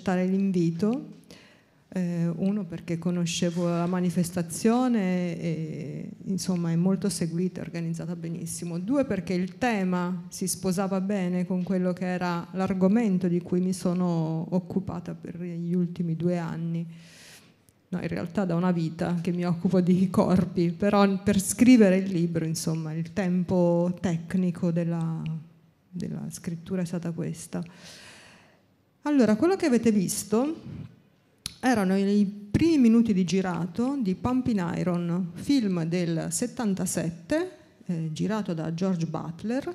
accettare l'invito, eh, uno perché conoscevo la manifestazione e insomma è molto seguita, e organizzata benissimo, due perché il tema si sposava bene con quello che era l'argomento di cui mi sono occupata per gli ultimi due anni. No, in realtà da una vita che mi occupo di corpi, però per scrivere il libro, insomma, il tempo tecnico della, della scrittura è stata questa. Allora, quello che avete visto erano i primi minuti di girato di Pumping Iron, film del 77, eh, girato da George Butler,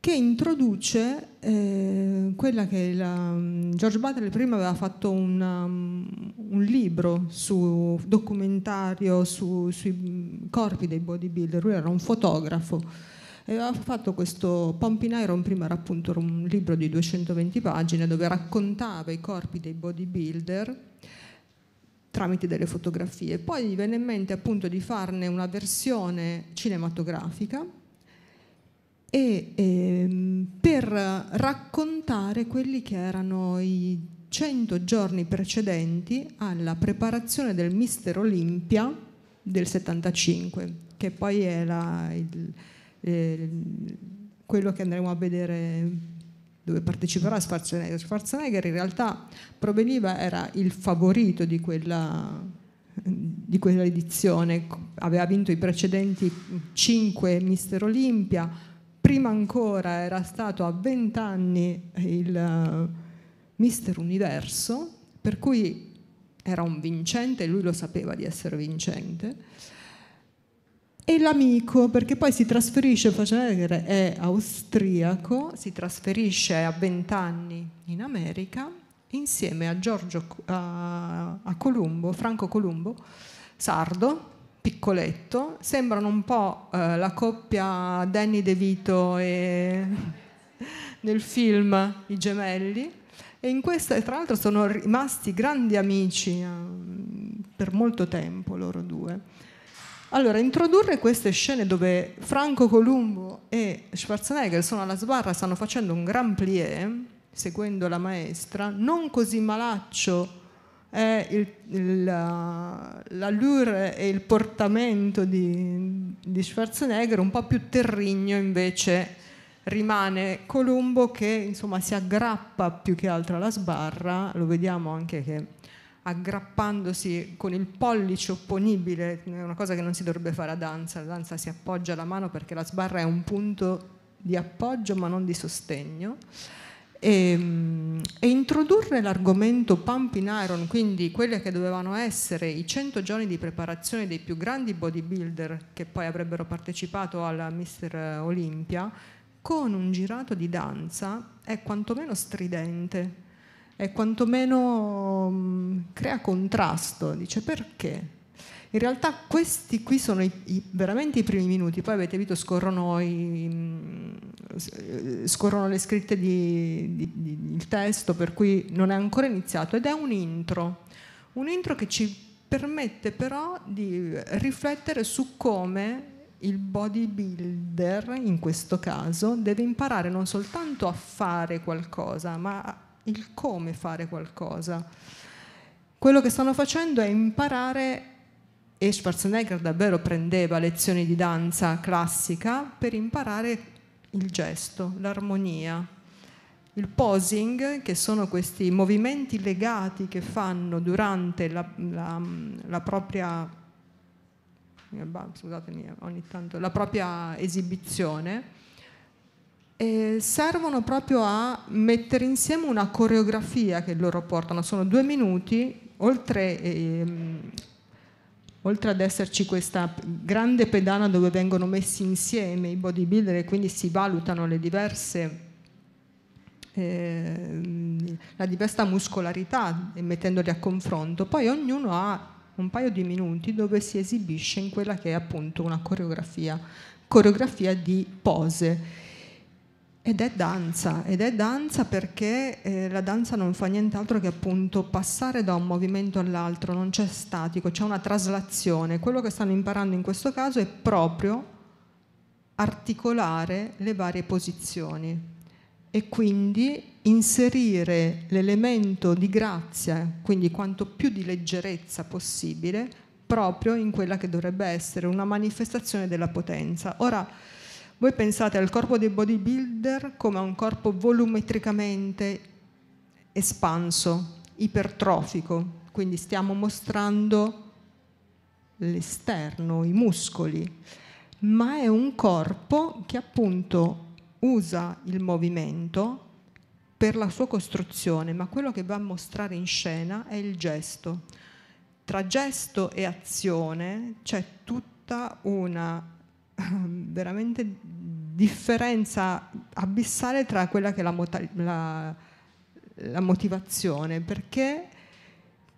che introduce eh, quella che la, George Butler prima aveva fatto una, um, un libro su documentario su, sui corpi dei bodybuilder, lui era un fotografo e aveva fatto questo Pompin Iron, prima era appunto un libro di 220 pagine dove raccontava i corpi dei bodybuilder tramite delle fotografie. Poi gli venne in mente appunto di farne una versione cinematografica e ehm, per raccontare quelli che erano i 100 giorni precedenti alla preparazione del Mister Olimpia del 75, che poi era il, Ehm, quello che andremo a vedere dove parteciperà Schwarzenegger. Schwarzenegger in realtà proveniva, era il favorito di quella, di quella edizione, aveva vinto i precedenti 5 Mister Olimpia, prima ancora era stato a 20 anni il eh, Mister Universo, per cui era un vincente, lui lo sapeva di essere vincente e l'amico, perché poi si trasferisce, faceva è austriaco, si trasferisce a 20 anni in America insieme a Giorgio a, a Columbo, Franco Columbo, sardo, piccoletto, sembrano un po' eh, la coppia Danny DeVito e nel film I gemelli e in questa tra l'altro sono rimasti grandi amici eh, per molto tempo loro due. Allora, introdurre queste scene dove Franco Columbo e Schwarzenegger sono alla sbarra, stanno facendo un gran plié, seguendo la maestra, non così malaccio è il, il, l'allure e il portamento di, di Schwarzenegger, un po' più terrigno invece rimane Columbo che insomma si aggrappa più che altro alla sbarra, lo vediamo anche che aggrappandosi con il pollice opponibile, è una cosa che non si dovrebbe fare a danza, la danza si appoggia alla mano perché la sbarra è un punto di appoggio ma non di sostegno. E, ehm, e, introdurre l'argomento pump in iron, quindi quelli che dovevano essere i 100 giorni di preparazione dei più grandi bodybuilder che poi avrebbero partecipato alla Mister Olympia, con un girato di danza è quantomeno stridente e quantomeno mm, crea contrasto, dice perché? In realtà questi qui sono i, i, veramente i primi minuti, poi avete visto scorrono, i, mm, eh, scorrono le scritte di, di, di, il testo, per cui non è ancora iniziato ed è un intro, un intro che ci permette però di riflettere su come il bodybuilder in questo caso deve imparare non soltanto a fare qualcosa, ma a il come fare qualcosa. Quello che stanno facendo è imparare, e Schwarzenegger davvero prendeva lezioni di danza classica per imparare il gesto, l'armonia, il posing, che sono questi movimenti legati che fanno durante la, la, la, propria, eh, la propria esibizione eh, servono proprio a mettere insieme una coreografia che loro portano. Sono due minuti, oltre, ehm, oltre, ad esserci questa grande pedana dove vengono messi insieme i bodybuilder e quindi si valutano le diverse ehm, la diversa muscolarità mettendoli a confronto poi ognuno ha un paio di minuti dove si esibisce in quella che è appunto una coreografia coreografia di pose ed è danza, ed è danza perché eh, la danza non fa nient'altro che appunto passare da un movimento all'altro, non c'è statico, c'è una traslazione. Quello che stanno imparando in questo caso è proprio articolare le varie posizioni e quindi inserire l'elemento di grazia, quindi quanto più di leggerezza possibile, proprio in quella che dovrebbe essere una manifestazione della potenza. Ora, voi pensate al corpo dei bodybuilder come a un corpo volumetricamente espanso, ipertrofico, quindi stiamo mostrando l'esterno, i muscoli, ma è un corpo che appunto usa il movimento per la sua costruzione, ma quello che va a mostrare in scena è il gesto. Tra gesto e azione c'è tutta una veramente differenza abissale tra quella che è la, la, la motivazione, perché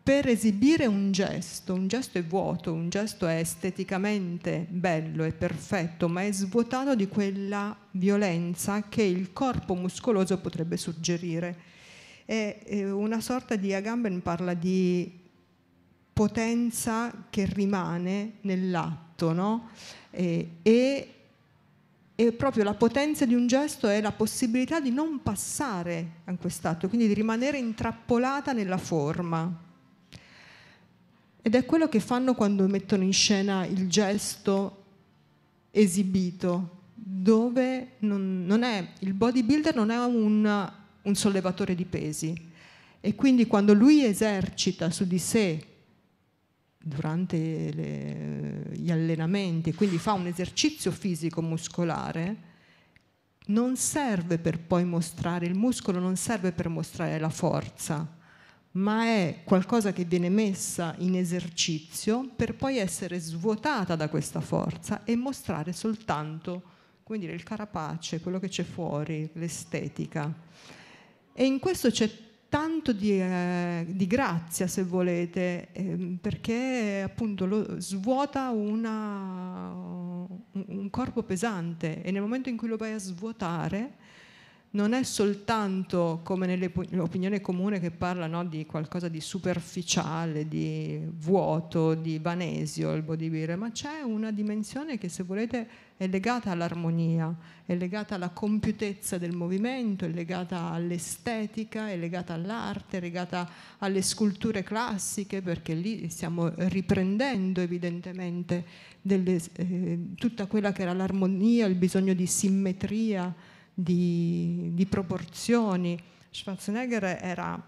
per esibire un gesto, un gesto è vuoto, un gesto è esteticamente bello e perfetto, ma è svuotato di quella violenza che il corpo muscoloso potrebbe suggerire. È una sorta di Agamben parla di potenza che rimane nell'atto atto, no? e, e, e, proprio la potenza di un gesto è la possibilità di non passare a quest'atto, quindi di rimanere intrappolata nella forma. Ed è quello che fanno quando mettono in scena il gesto esibito, dove non, non è, il bodybuilder non è un, un sollevatore di pesi. E quindi quando lui esercita su di sé durante le, gli allenamenti, quindi fa un esercizio fisico muscolare, non serve per poi mostrare, il muscolo non serve per mostrare la forza, ma è qualcosa che viene messa in esercizio per poi essere svuotata da questa forza e mostrare soltanto, come dire, il carapace, quello che c'è fuori, l'estetica. E in questo c'è tanto di, eh, di grazia, se volete, eh, perché appunto lo, svuota una, un, un corpo pesante e nel momento in cui lo vai a svuotare non è soltanto come nell'opinione comune che parla no, di qualcosa di superficiale, di vuoto, di vanesio il bodybuilder, ma c'è una dimensione che se volete è legata all'armonia, è legata alla compiutezza del movimento, è legata all'estetica, è legata all'arte, è legata alle sculture classiche, perché lì stiamo riprendendo evidentemente delle, eh, tutta quella che era l'armonia, il bisogno di simmetria di, di proporzioni. Schwarzenegger era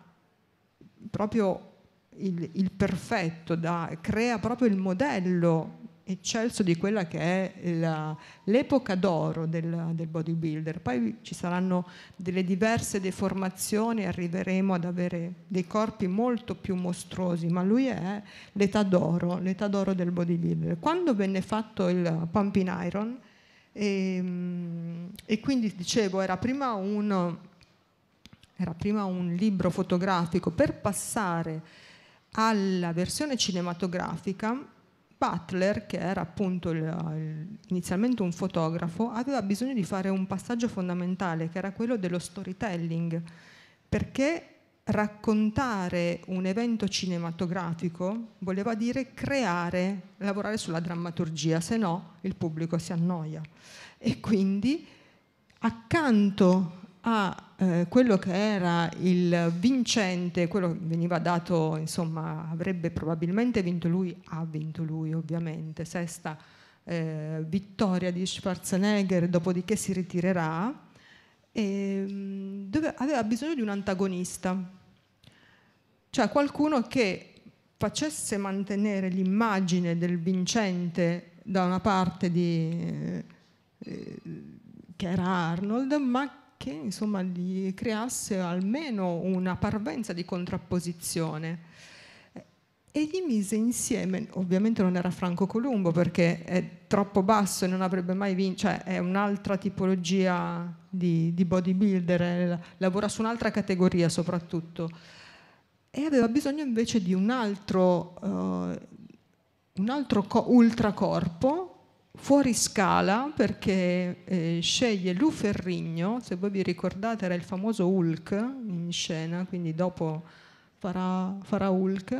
proprio il, il perfetto, da, crea proprio il modello eccelso di quella che è la, l'epoca d'oro del, del, bodybuilder. Poi ci saranno delle diverse deformazioni, arriveremo ad avere dei corpi molto più mostruosi, ma lui è l'età d'oro, l'età d'oro del bodybuilder. Quando venne fatto il pump in iron, e, ehm, e quindi dicevo, era prima, un, era prima un libro fotografico per passare alla versione cinematografica Butler, che era appunto il, inizialmente un fotografo, aveva bisogno di fare un passaggio fondamentale che era quello dello storytelling, perché raccontare un evento cinematografico voleva dire creare, lavorare sulla drammaturgia, se no il pubblico si annoia. E quindi accanto a eh, quello che era il vincente, quello che veniva dato, insomma, avrebbe probabilmente vinto lui, ha vinto lui ovviamente, sesta eh, vittoria di Schwarzenegger, dopodiché si ritirerà ehm, dove aveva bisogno di un antagonista, cioè qualcuno che facesse mantenere l'immagine del vincente da una parte di, eh, che era Arnold, ma che insomma gli creasse almeno una parvenza di contrapposizione e gli mise insieme, ovviamente non era Franco Columbo perché è troppo basso e non avrebbe mai vinto, cioè è un'altra tipologia di, di bodybuilder, lavora su un'altra categoria soprattutto e aveva bisogno invece di un altro, uh, un altro co- ultracorpo fuori scala perché eh, sceglie Lu Ferrigno, se voi vi ricordate era il famoso Hulk in scena, quindi dopo farà, farà Hulk,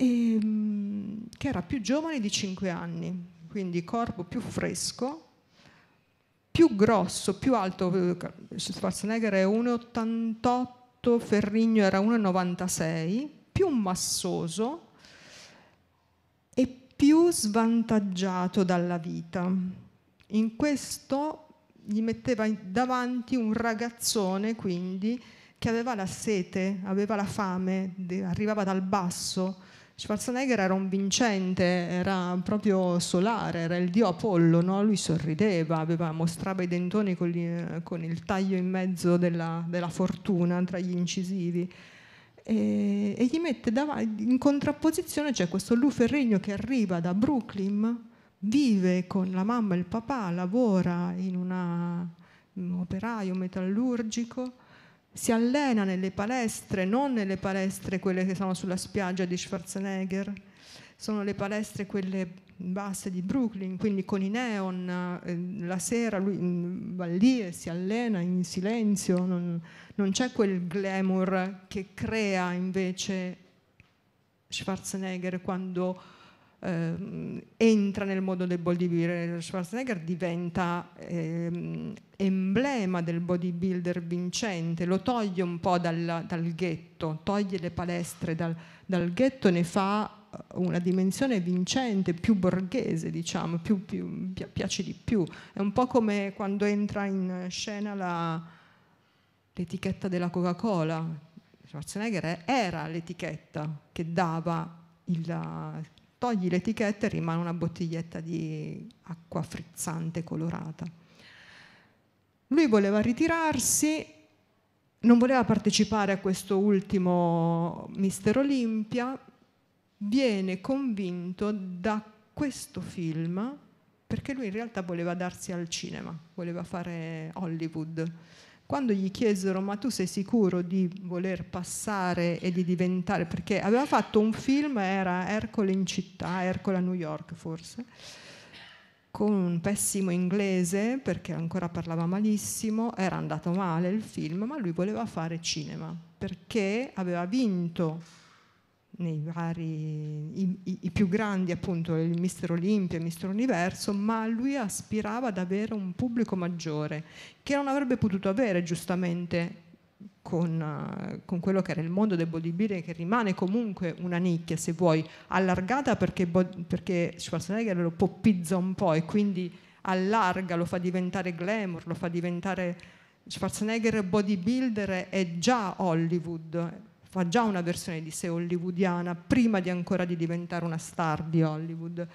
e, ehm, che era più giovane di 5 anni, quindi corpo più fresco, più grosso, più alto, Schwarzenegger è 1,88, Ferrigno era 1,96, più massoso e più svantaggiato dalla vita. In questo gli metteva davanti un ragazzone, quindi, che aveva la sete, aveva la fame, arrivava dal basso, Schwarzenegger era un vincente, era proprio solare, era il dio Apollo, no? lui sorrideva, aveva, mostrava i dentoni con, gli, con, il taglio in mezzo della, della fortuna tra gli incisivi e, e gli mette davanti, in contrapposizione c'è cioè questo Lou che arriva da Brooklyn, vive con la mamma e il papà, lavora in una, un operaio metallurgico si allena nelle palestre, non nelle palestre quelle che sono sulla spiaggia di Schwarzenegger, sono le palestre quelle basse di Brooklyn, quindi con i neon, eh, la sera lui mm, va lì e si allena in silenzio, non, non c'è quel glamour che crea invece Schwarzenegger quando ehm, entra nel mondo del di Schwarzenegger diventa ehm, emblema del bodybuilder vincente, lo toglie un po' dal, dal ghetto, toglie le palestre dal, dal ghetto, ne fa eh, una dimensione vincente, più borghese, diciamo, più, più, piace di più. È un po' come quando entra in scena la, l'etichetta della Coca-Cola. Schwarzenegger era l'etichetta che dava il... togli l'etichetta e rimane una bottiglietta di acqua frizzante colorata. Lui voleva ritirarsi, non voleva partecipare a questo ultimo Mister Olimpia, viene convinto da questo film perché lui in realtà voleva darsi al cinema, voleva fare Hollywood. Quando gli chiesero ma tu sei sicuro di voler passare e di diventare, perché aveva fatto un film, era Ercole in città, Ercole a New York forse, con un pessimo inglese perché ancora parlava malissimo, era andato male il film, ma lui voleva fare cinema perché aveva vinto nei vari, i, i, i più grandi appunto il Mister Olimpia, il Mister Universo, ma lui aspirava ad avere un pubblico maggiore che non avrebbe potuto avere giustamente con, eh, con, quello che era il mondo del bodybuilding, che rimane comunque una nicchia, se vuoi, allargata perché, perché Schwarzenegger lo poppizza un po' e quindi allarga, lo fa diventare glamour, lo fa diventare... Schwarzenegger bodybuilder è già Hollywood, fa già una versione di sé hollywoodiana prima di ancora di diventare una star di Hollywood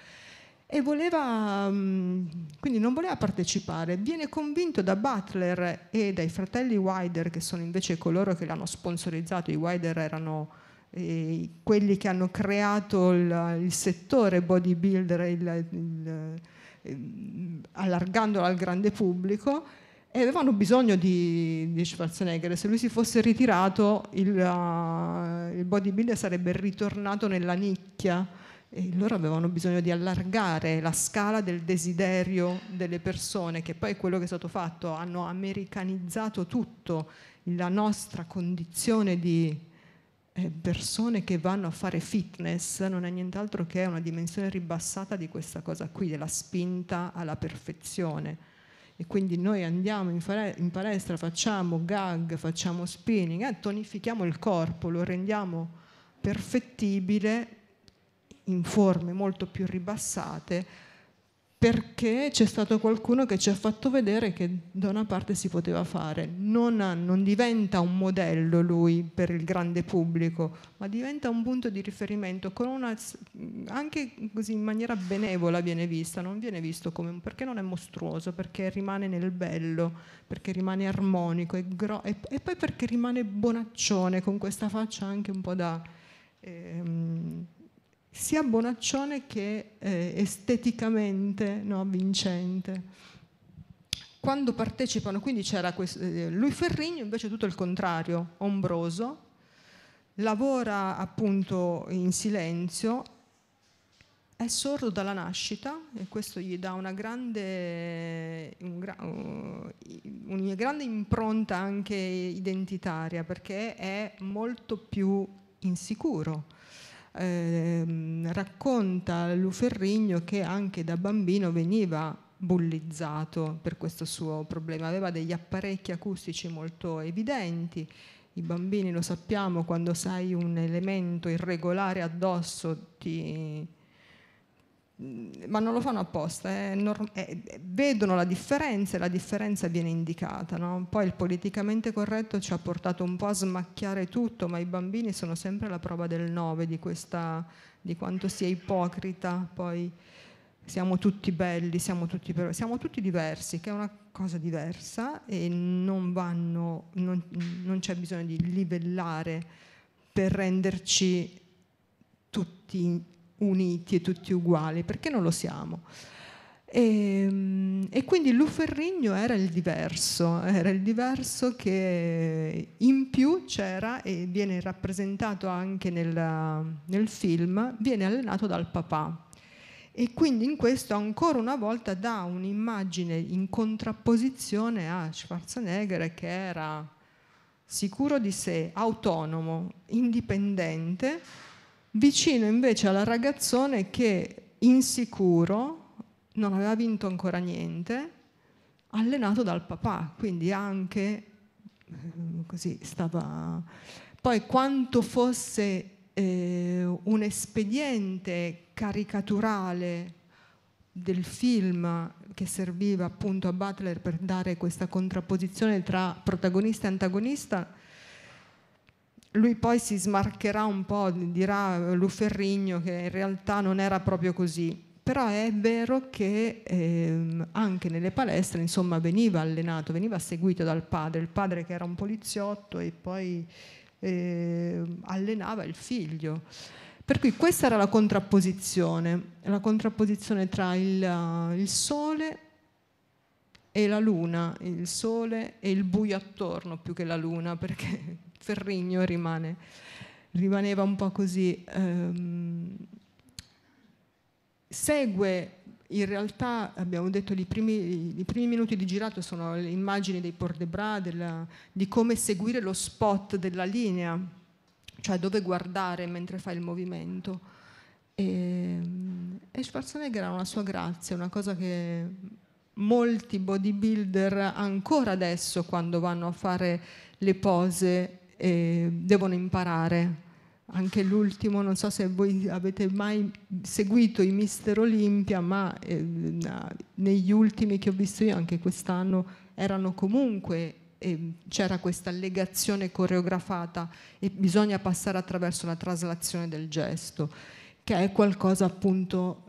e voleva, mm, quindi non voleva partecipare. Viene convinto da Butler e dai fratelli Wider, che sono invece coloro che l'hanno sponsorizzato, i Wider erano eh, quelli che hanno creato il, il settore bodybuilder il, il, eh, allargandolo al grande pubblico e avevano bisogno di, di Schwarzenegger. Se lui si fosse ritirato, il, uh, il bodybuilder sarebbe ritornato nella nicchia e loro avevano bisogno di allargare la scala del desiderio delle persone, che poi è quello che è stato fatto, hanno americanizzato tutto, la nostra condizione di eh, persone che vanno a fare fitness non è nient'altro che una dimensione ribassata di questa cosa qui, della spinta alla perfezione. E quindi noi andiamo in, in palestra, facciamo gag, facciamo spinning, eh, tonifichiamo il corpo, lo rendiamo perfettibile in forme molto più ribassate perché c'è stato qualcuno che ci ha fatto vedere che da una parte si poteva fare. Non, ha, non, diventa un modello lui per il grande pubblico, ma diventa un punto di riferimento, una, anche così in maniera benevola viene vista, non viene visto come un perché non è mostruoso, perché rimane nel bello, perché rimane armonico e, gro- e, e poi perché rimane bonaccione con questa faccia anche un po' da... Ehm, sia bonaccione che eh, esteticamente no, vincente. Quando partecipano, quindi c'era questo, eh, lui Ferrigno invece tutto il contrario, ombroso, lavora appunto in silenzio, è sordo dalla nascita e questo gli dà una grande, un gra- una grande impronta anche identitaria perché è molto più insicuro Ehm, racconta Luferrigno che anche da bambino veniva bullizzato per questo suo problema, aveva degli apparecchi acustici molto evidenti, i bambini lo sappiamo quando sai un elemento irregolare addosso ti Mm, ma non lo fanno apposta, eh, norm- eh, vedono la differenza e la differenza viene indicata. No? Poi il politicamente corretto ci ha portato un po' a smacchiare tutto, ma i bambini sono sempre la prova del nove di, di quanto sia ipocrita. Poi siamo tutti belli, siamo tutti, per- siamo tutti diversi, che è una cosa diversa e non, vanno, non, non c'è bisogno di livellare per renderci tutti uniti e tutti uguali, perché non lo siamo? E, ehm, e quindi Luferrigno era il diverso, era il diverso che in più c'era e viene rappresentato anche nel, nel film, viene allenato dal papà, e quindi in questo ancora una volta dà un'immagine in contrapposizione a Schwarzenegger che era sicuro di sé, autonomo, indipendente vicino invece alla ragazzone che insicuro, non aveva vinto ancora niente, allenato dal papà, quindi anche eh, così stava... Poi quanto fosse eh, un espediente caricaturale del film che serviva appunto a Butler per dare questa contrapposizione tra protagonista e antagonista, lui poi si smarcherà un po', dirà Luferrigno che in realtà non era proprio così, però è vero che ehm, anche nelle palestre insomma, veniva allenato, veniva seguito dal padre, il padre che era un poliziotto e poi eh, allenava il figlio. Per cui questa era la contrapposizione, la contrapposizione tra il, il sole e la luna, il sole e il buio attorno più che la luna, perché Ferrigno rimane, rimaneva un po' così. Ehm, segue in realtà abbiamo detto i primi, i primi, minuti di girato sono le immagini dei port de bras della, di come seguire lo spot della linea cioè dove guardare mentre fai il movimento e, ehm, e Schwarzenegger ha una sua grazia una cosa che molti bodybuilder ancora adesso quando vanno a fare le pose eh, devono imparare. Anche l'ultimo, non so se voi avete mai seguito i Mister Olimpia, ma eh, negli ultimi che ho visto io anche quest'anno erano comunque eh, c'era questa legazione coreografata e bisogna passare attraverso la traslazione del gesto, che è qualcosa appunto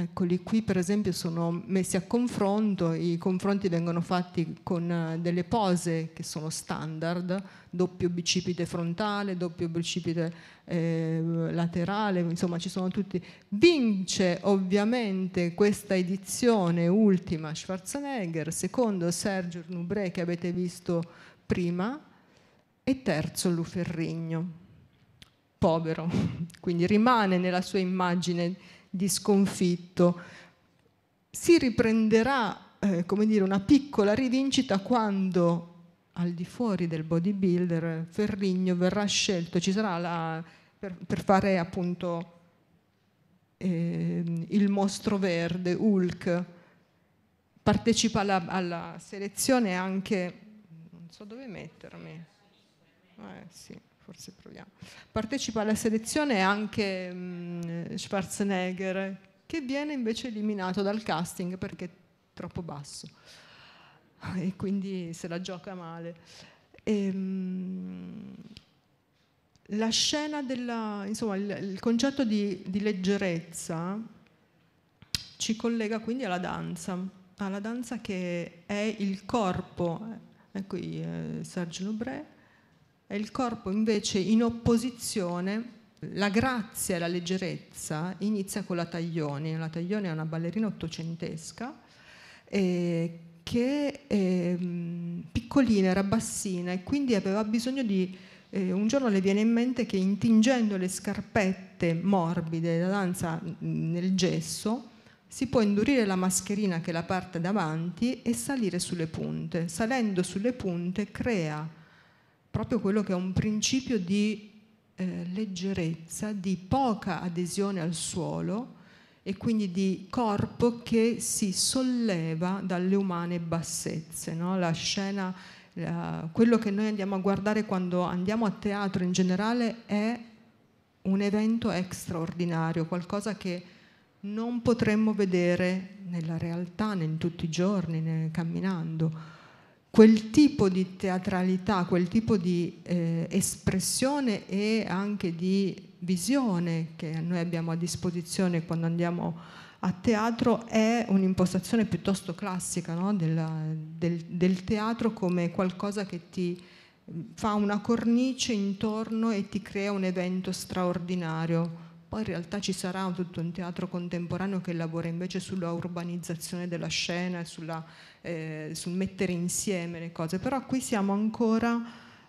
Eccoli, qui per esempio sono messi a confronto, i confronti vengono fatti con eh, delle pose che sono standard, doppio bicipite frontale, doppio bicipite eh, laterale, insomma ci sono tutti. Vince ovviamente questa edizione ultima Schwarzenegger, secondo Sergio Nubré che avete visto prima e terzo Luferrigno, povero, quindi rimane nella sua immagine di sconfitto. Si riprenderà, eh, come dire, una piccola rivincita quando al di fuori del bodybuilder Ferrigno verrà scelto, ci sarà la, per, per fare appunto eh, il mostro verde, Hulk, partecipa alla, alla selezione anche, non so dove mettermi, eh, sì forse proviamo. Partecipa alla selezione anche mh, mm, Schwarzenegger, che viene invece eliminato dal casting perché è troppo basso e quindi se la gioca male. E, ehm, mh, la scena della, insomma, il, il concetto di, di, leggerezza ci collega quindi alla danza, alla danza che è il corpo. Ecco qui eh, Sergio Lobrè e il corpo invece in opposizione, la grazia e la leggerezza inizia con la Taglioni. La Taglioni è una ballerina ottocentesca eh, che è ehm, piccolina, era bassina e quindi aveva bisogno di... Eh, un giorno le viene in mente che intingendo le scarpette morbide da danza nel gesso, si può indurire la mascherina che la parte davanti e salire sulle punte. Salendo sulle punte crea proprio quello che è un principio di eh, leggerezza, di poca adesione al suolo e quindi di corpo che si solleva dalle umane bassezze. No? La scena, la, quello che noi andiamo a guardare quando andiamo a teatro in generale è un evento straordinario, qualcosa che non potremmo vedere nella realtà, né in tutti i giorni, né camminando quel tipo di teatralità, quel tipo di eh, espressione e anche di visione che noi abbiamo a disposizione quando andiamo a teatro è un'impostazione piuttosto classica no? Della, del, del, teatro come qualcosa che ti mm, fa una cornice intorno e ti crea un evento straordinario poi in realtà ci sarà tutto un teatro contemporaneo che lavora invece sulla urbanizzazione della scena, sulla, eh, sul mettere insieme le cose, però qui siamo ancora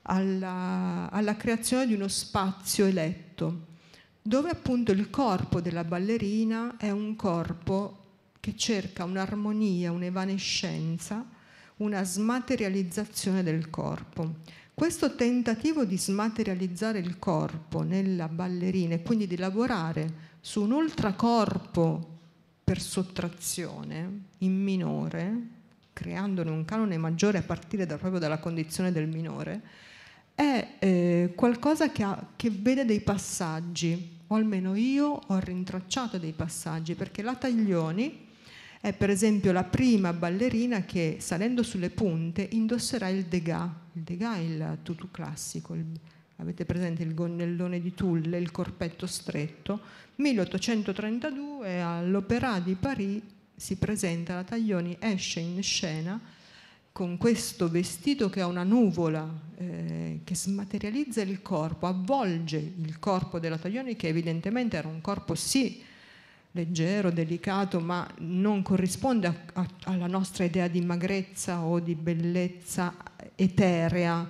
alla, alla creazione di uno spazio eletto, dove appunto il corpo della ballerina è un corpo che cerca un'armonia, un'evanescenza, una smaterializzazione del corpo questo tentativo di smaterializzare il corpo nella ballerina e quindi di lavorare su un ultracorpo per sottrazione in minore, creandone un canone maggiore a partire da, proprio dalla condizione del minore, è eh, qualcosa che, ha, che vede dei passaggi, o almeno io ho rintracciato dei passaggi, perché la Taglioni è per esempio la prima ballerina che salendo sulle punte indosserà il degas. Il degas è il tutù classico, il, avete presente il gonnellone di tulle, il corpetto stretto. 1832 all'Opéra di Paris si presenta la Taglioni, esce in scena con questo vestito che ha una nuvola eh, che smaterializza il corpo, avvolge il corpo della Taglioni che evidentemente era un corpo sì leggero, delicato, ma non corrisponde a, a, alla nostra idea di magrezza o di bellezza eterea,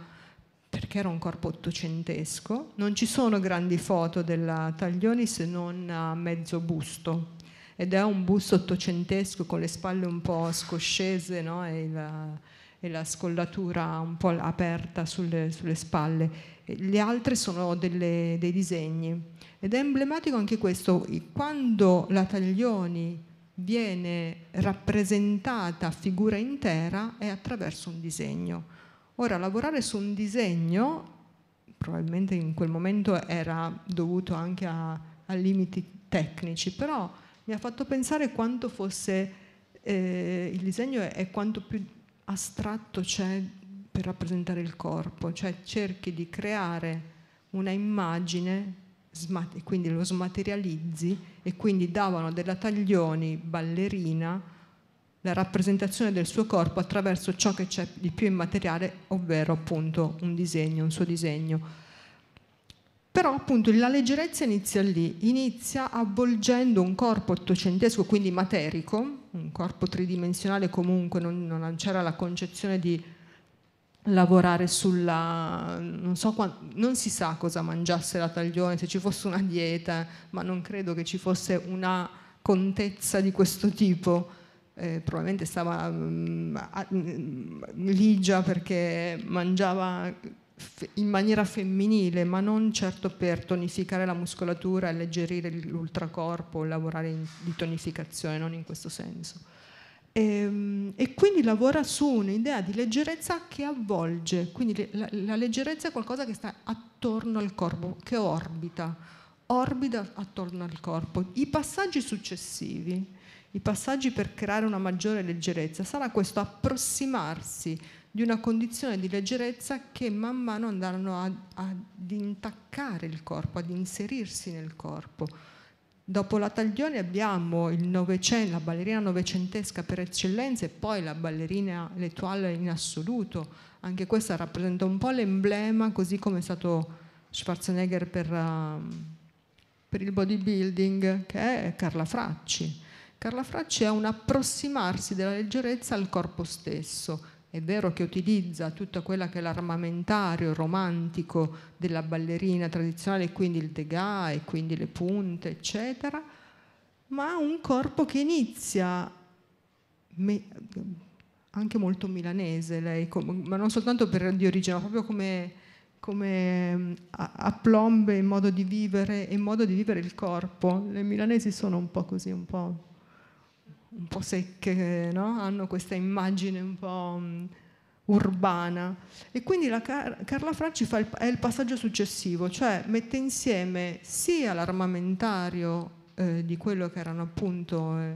perché era un corpo ottocentesco. Non ci sono grandi foto della Taglioni se non a mezzo busto, ed è un busto ottocentesco con le spalle un po' scoscese no? e, la, e, la, scollatura un po' aperta sulle, sulle spalle le altre sono delle, dei disegni. Ed è emblematico anche questo, quando la Taglioni viene rappresentata a figura intera è attraverso un disegno. Ora, lavorare su un disegno, probabilmente in quel momento era dovuto anche a, a limiti tecnici, però mi ha fatto pensare quanto fosse eh, il disegno e quanto più astratto c'è per rappresentare il corpo, cioè cerchi di creare una immagine, quindi lo smaterializzi e quindi davano della Taglioni ballerina la rappresentazione del suo corpo attraverso ciò che c'è di più immateriale, ovvero appunto un disegno, un suo disegno. Però appunto la leggerezza inizia lì, inizia avvolgendo un corpo ottocentesco, quindi materico, un corpo tridimensionale comunque, non, non c'era la concezione di lavorare sulla non so non si sa cosa mangiasse la taglione se ci fosse una dieta ma non credo che ci fosse una contezza di questo tipo eh, probabilmente stava um, a, um, ligia perché mangiava in maniera femminile ma non certo per tonificare la muscolatura alleggerire l'ultracorpo lavorare in, di tonificazione non in questo senso e, ehm, e, quindi lavora su un'idea di leggerezza che avvolge, quindi la, la, leggerezza è qualcosa che sta attorno al corpo, che orbita, orbita attorno al corpo. I passaggi successivi, i passaggi per creare una maggiore leggerezza, sarà questo approssimarsi di una condizione di leggerezza che man mano andranno ad, ad intaccare il corpo, ad inserirsi nel corpo Dopo la Taglione abbiamo la ballerina novecentesca per eccellenza e poi la ballerina L'Etoile in assoluto. Anche questa rappresenta un po' l'emblema, così come è stato Schwarzenegger per, um, per il bodybuilding, che è Carla Fracci. Carla Fracci è un approssimarsi della leggerezza al corpo stesso è vero che utilizza tutto quello che è l'armamentario romantico della ballerina tradizionale, quindi il degas e quindi le punte, eccetera, ma ha un corpo che inizia me, anche molto milanese, lei, com- ma non soltanto per di origine, ma proprio come, come aplombe in modo di vivere, in modo di vivere il corpo. Le milanesi sono un po' così, un po' un po' secche, no? hanno questa immagine un po' mm, urbana. E quindi Car- Carla Franci fa il, è il passaggio successivo, cioè mette insieme sia l'armamentario eh, di quello che erano appunto eh,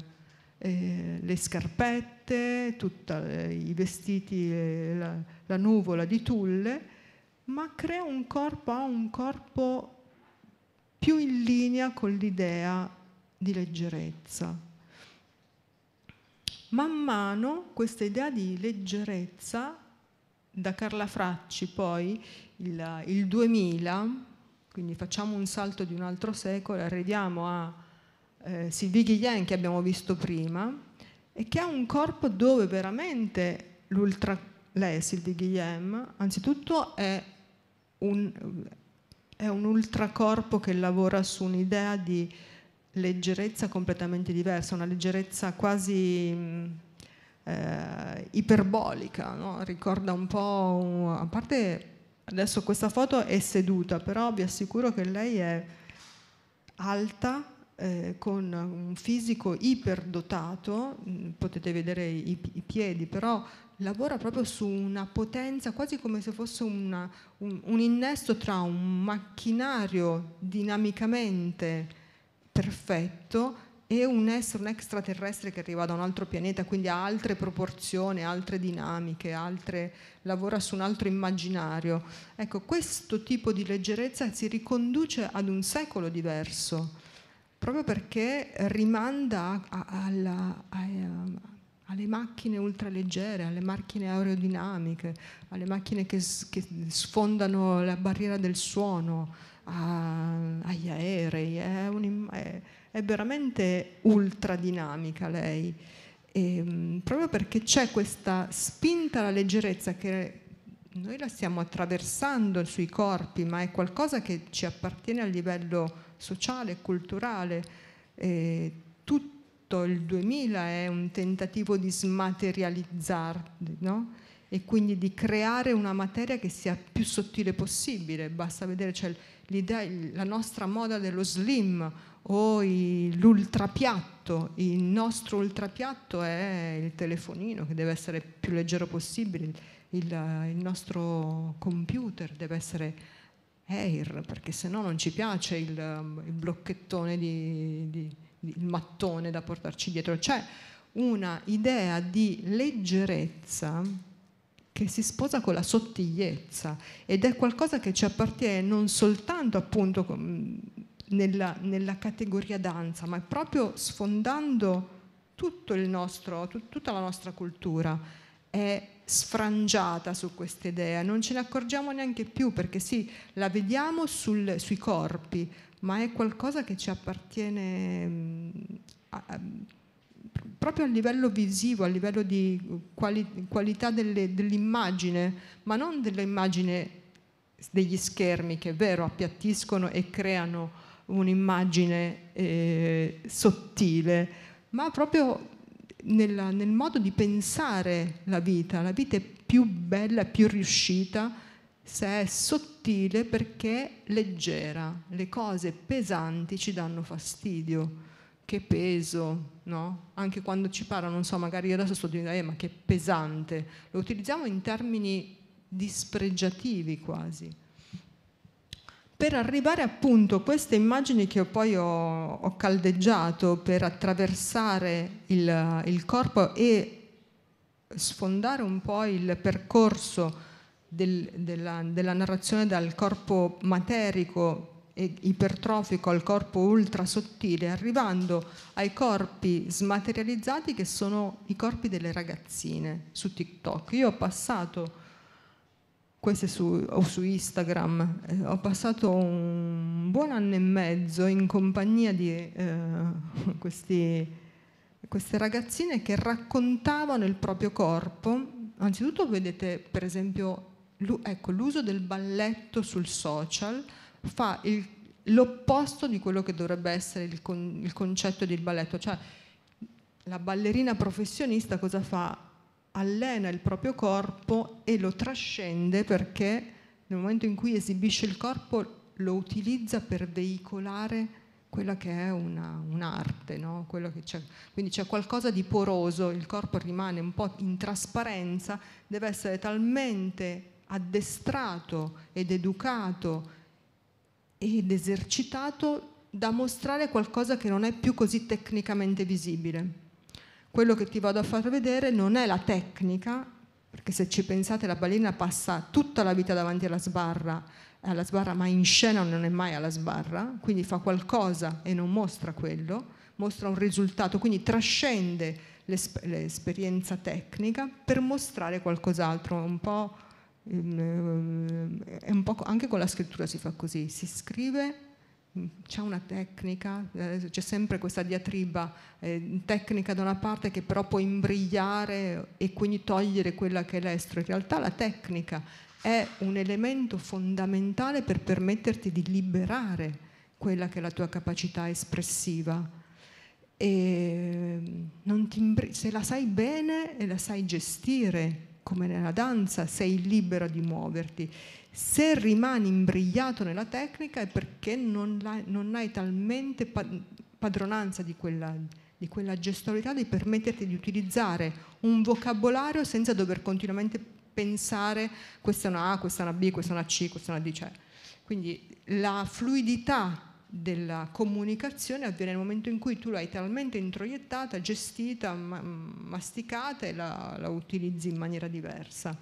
eh, le scarpette, tutta, eh, i vestiti, eh, la, la, nuvola di tulle, ma crea un corpo, ha un corpo più in linea con l'idea di leggerezza Man mano questa idea di leggerezza, da Carla Fracci poi, il, il 2000, quindi facciamo un salto di un altro secolo, arriviamo a eh, Sylvie Guillen che abbiamo visto prima, e che ha un corpo dove veramente l'ultra, lei Sylvie Guillen, anzitutto è un, è un ultracorpo che lavora su un'idea di leggerezza completamente diversa, una leggerezza quasi eh, iperbolica, no? ricorda un po', a parte adesso questa foto è seduta, però vi assicuro che lei è alta, eh, con un fisico iperdotato, potete vedere i, i, piedi, però lavora proprio su una potenza, quasi come se fosse una, un, un, innesto tra un macchinario dinamicamente perfetto e un essere, un extraterrestre che arriva da un altro pianeta, quindi ha altre proporzioni, altre dinamiche, altre, lavora su un altro immaginario. Ecco, questo tipo di leggerezza si riconduce ad un secolo diverso, proprio perché rimanda a, alla, a, a, ehm, alle macchine ultraleggere, alle macchine aerodinamiche, alle macchine che, che sfondano la barriera del suono a, agli aerei, è, un, è, è veramente ultradinamica lei, e, ehm, proprio perché c'è questa spinta alla leggerezza che noi la stiamo attraversando sui corpi, ma è qualcosa che ci appartiene a livello sociale, culturale. E tutto il 2000 è un tentativo di smaterializzarli, no? e quindi di creare una materia che sia più sottile possibile. Basta vedere cioè, la nostra moda dello slim o i, l'ultrapiatto. Il nostro ultrapiatto è il telefonino che deve essere più leggero possibile, il, il nostro computer deve essere air perché se no non ci piace il, il blocchettone, di, di, il mattone da portarci dietro. C'è una idea di leggerezza che si sposa con la sottigliezza ed è qualcosa che ci appartiene non soltanto appunto nella, nella categoria danza, ma proprio sfondando tutto il nostro, tut, tutta la nostra cultura. È sfrangiata su questa idea, non ce ne accorgiamo neanche più perché sì, la vediamo sul, sui corpi, ma è qualcosa che ci appartiene mm, proprio a livello visivo, a livello di quali, qualità delle, dell'immagine, ma non dell'immagine degli schermi che è vero appiattiscono e creano un'immagine eh, sottile, ma proprio nella, nel modo di pensare la vita. La vita è più bella, più riuscita se è sottile perché è leggera. Le cose pesanti ci danno fastidio che peso, no? Anche quando ci parla, non so, magari adesso sto dicendo, eh, ma che pesante, lo utilizziamo in termini dispregiativi quasi. Per arrivare appunto a queste immagini che poi ho, ho caldeggiato per attraversare il, il corpo e sfondare un po' il percorso del, della, della narrazione dal corpo materico e ipertrofico al corpo ultra sottile, arrivando ai corpi smaterializzati che sono i corpi delle ragazzine su TikTok. Io ho passato queste su, o su Instagram, eh, ho passato un buon anno e mezzo in compagnia di eh, questi, queste ragazzine che raccontavano il proprio corpo. Anzitutto vedete per esempio ecco, l'uso ecco, del balletto sul social, fa il, l'opposto di quello che dovrebbe essere il, con, il concetto del balletto, cioè la ballerina professionista cosa fa? Allena il proprio corpo e lo trascende perché nel momento in cui esibisce il corpo lo utilizza per veicolare quella che è una, un'arte, no? c'è. quindi c'è qualcosa di poroso, il corpo rimane un po' in trasparenza, deve essere talmente addestrato ed educato ed esercitato da mostrare qualcosa che non è più così tecnicamente visibile. Quello che ti vado a far vedere non è la tecnica, perché se ci pensate la balena passa tutta la vita davanti alla sbarra, alla sbarra ma in scena non è mai alla sbarra, quindi fa qualcosa e non mostra quello, mostra un risultato, quindi trascende l'esperienza tecnica per mostrare qualcos'altro, un po' Eh, anche con la scrittura si fa così, si scrive, mm, c'è una tecnica, eh, c'è sempre questa diatriba eh, tecnica da una parte che però può imbrigliare e quindi togliere quella che è l'estro. In realtà la tecnica è un elemento fondamentale per permetterti di liberare quella che è la tua capacità espressiva. E mm, ti, se la sai bene e la sai gestire come nella danza, sei libero di muoverti. Se rimani imbrigliato nella tecnica è perché non, non hai talmente padronanza di quella, di quella gestualità di permetterti di utilizzare un vocabolario senza dover continuamente pensare questa è una A, questa è una B, questa è una C, questa è una D. Cioè, quindi la fluidità della comunicazione avviene nel momento in cui tu l'hai talmente introiettata, gestita, ma- masticata e la, la utilizzi in maniera diversa.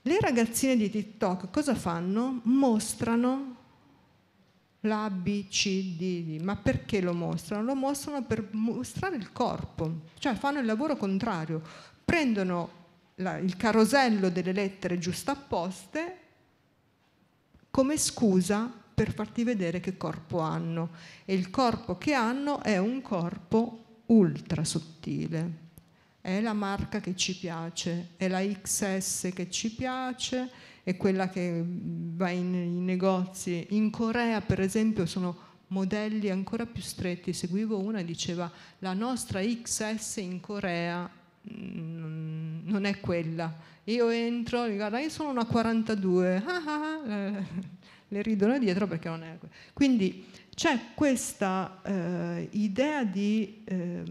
Le ragazzine di TikTok cosa fanno? Mostrano la B, C, D, D. Ma perché lo mostrano? Lo mostrano per mostrare il corpo, cioè fanno il lavoro contrario. Prendono la, il carosello delle lettere giustapposte come scusa per farti vedere che corpo hanno e il corpo che hanno è un corpo ultra sottile. È la marca che ci piace, è la XS che ci piace, è quella che va in, in negozi. In Corea, per esempio, sono modelli ancora più stretti. Seguivo una e diceva la nostra XS in Corea mm, non è quella. Io entro, guarda, ah, io sono una 42, le ridono dietro perché non è... Quindi c'è questa eh, idea di, eh,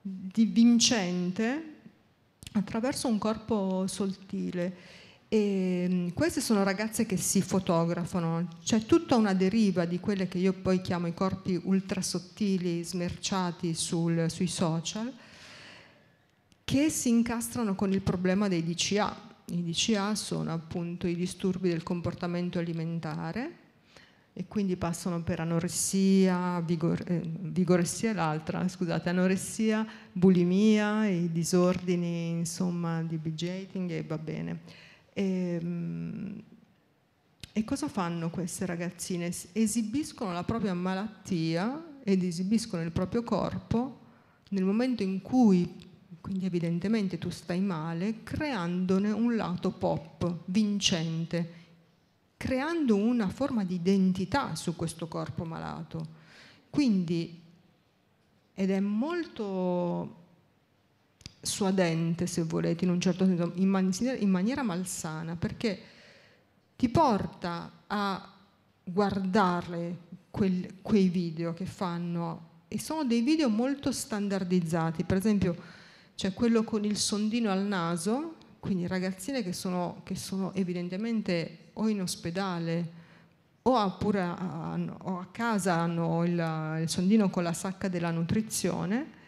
di, vincente attraverso un corpo sottile E ehm, queste sono ragazze che si fotografano, c'è tutta una deriva di quelle che io poi chiamo i corpi ultrasottili smerciati sul, sui social, che si incastrano con il problema dei DCA, i DCA ah, sono appunto i disturbi del comportamento alimentare e quindi passano per anoressia, vigor, eh, vigoressia e l'altra, scusate, anoressia, bulimia, i disordini insomma di bigating e va bene. E, ehm, e cosa fanno queste ragazzine? Esibiscono la propria malattia ed esibiscono il proprio corpo nel momento in cui quindi evidentemente tu stai male, creandone un lato pop, vincente, creando una forma di identità su questo corpo malato. Quindi, ed è molto suadente, se volete, in un certo senso, in, man- in maniera malsana, perché ti porta a guardare quel, quei video che fanno e sono dei video molto standardizzati, per esempio c'è quello con il sondino al naso, quindi ragazzine che sono, che sono evidentemente o in ospedale o, a, o a casa hanno il, il sondino con la sacca della nutrizione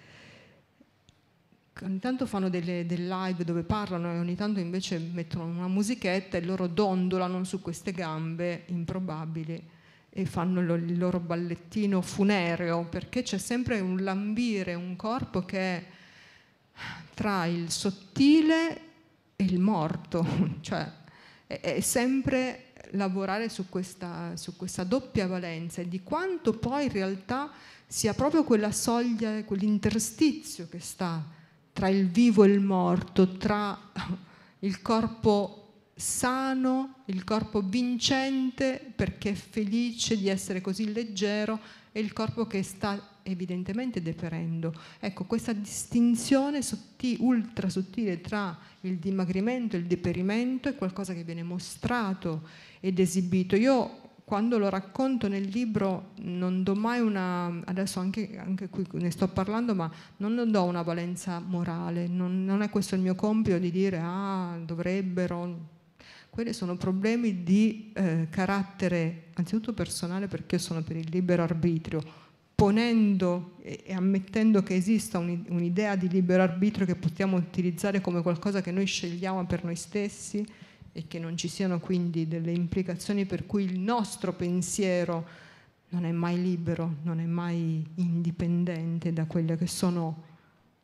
ogni tanto fanno delle, delle, live dove parlano e ogni tanto invece mettono una musichetta e loro dondolano su queste gambe improbabili e fanno lo, il loro ballettino funereo perché c'è sempre un lambire un corpo che È, tra il sottile e il morto, cioè è, è sempre lavorare su questa, su questa, doppia valenza e di quanto poi in realtà sia proprio quella soglia, quell'interstizio che sta tra il vivo e il morto, tra il corpo sano, il corpo vincente perché è felice di essere così leggero e il corpo che sta evidentemente deperendo. Ecco, questa distinzione sottile, ultra sottile tra il dimagrimento e il deperimento è qualcosa che viene mostrato ed esibito. Io quando lo racconto nel libro non do mai una, adesso anche, anche qui ne sto parlando, ma non do una valenza morale, non, non è questo il mio compito di dire ah dovrebbero, quelli sono problemi di eh, carattere anzitutto personale perché io sono per il libero arbitrio, ponendo e ammettendo che esista un'idea di libero arbitrio che possiamo utilizzare come qualcosa che noi scegliamo per noi stessi e che non ci siano quindi delle implicazioni per cui il nostro pensiero non è mai libero, non è mai indipendente da quelli che sono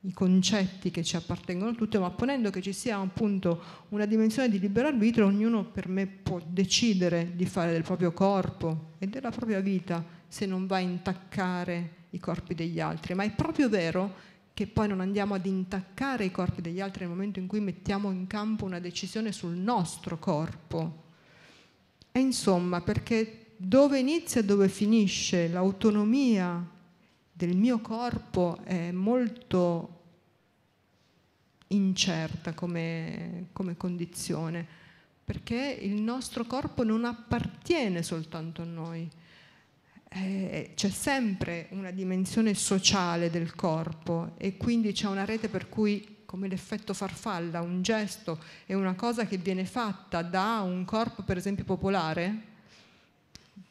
i concetti che ci appartengono tutti, ma ponendo che ci sia appunto una dimensione di libero arbitrio, ognuno per me può decidere di fare del proprio corpo e della propria vita se non va a intaccare i corpi degli altri, ma è proprio vero che poi non andiamo ad intaccare i corpi degli altri nel momento in cui mettiamo in campo una decisione sul nostro corpo. E insomma, perché dove inizia e dove finisce l'autonomia del mio corpo è molto incerta come, come condizione, perché il nostro corpo non appartiene soltanto a noi eh, c'è sempre una dimensione sociale del corpo e quindi c'è una rete per cui come l'effetto farfalla, un gesto è una cosa che viene fatta da un corpo per esempio popolare,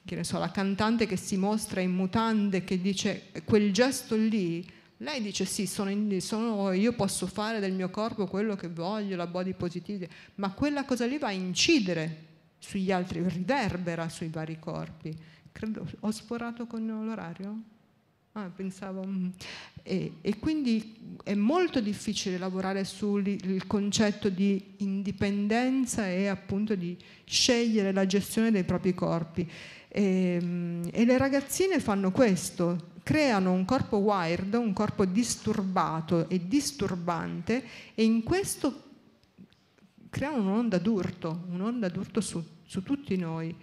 che ne so, la cantante che si mostra in mutande, che dice quel gesto lì, lei dice sì, sono in, sono, io posso fare del mio corpo quello che voglio, la body positive, ma quella cosa lì va a incidere sugli altri, riverbera sui vari corpi. Credo, ho sporato con l'orario? Ah, pensavo. Mm. E, e, quindi è molto difficile lavorare sul concetto di indipendenza e appunto di scegliere la gestione dei propri corpi. E, ehm, e le ragazzine fanno questo, creano un corpo wired, un corpo disturbato e disturbante e in questo creano un'onda d'urto, un'onda d'urto su, su tutti noi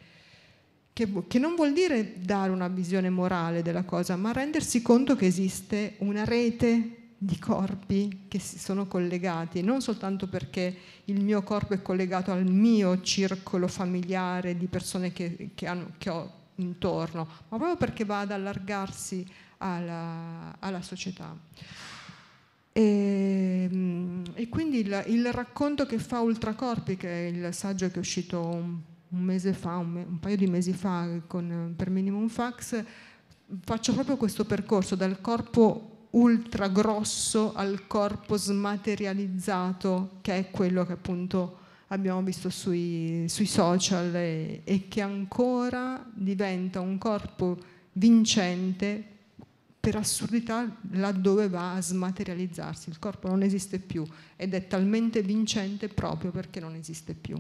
che, che non vuol dire dare una visione morale della cosa, ma rendersi conto che esiste una rete di corpi che si sono collegati, non soltanto perché il mio corpo è collegato al mio circolo familiare di persone che, che, hanno, che ho intorno, ma proprio perché va ad allargarsi alla, alla società. E, ehm, e quindi il, il, racconto che fa Ultracorpi, che è il saggio che è uscito un un mese fa, un, me, un paio di mesi fa con, per Minimum Fax, faccio proprio questo percorso dal corpo ultra grosso al corpo smaterializzato, che è quello che appunto abbiamo visto sui, sui social e, e, che ancora diventa un corpo vincente per assurdità laddove va a smaterializzarsi. Il corpo non esiste più ed è talmente vincente proprio perché non esiste più.